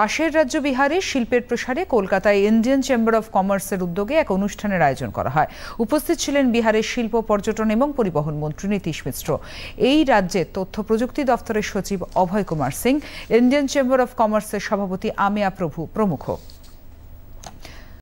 পাশের রাজ্য বিহারে শিল্পের প্রসারে কলকাতায় ইন্ডিয়ান চেম্বার অফ কমার্সের উদ্যোগে এক অনুষ্ঠানের আয়োজন করা হয় উপস্থিত ছিলেন বিহারের শিল্প পর্যটন এবং পরিবহন মন্ত্রী নীতিশ মিশ্র এই রাজ্যে তথ্য প্রযুক্তি দফতরের সচিব Abhay Kumar Singh Indian chamber of কমার্সের সভাপতি আমিয়া প্রভু প্রমুখ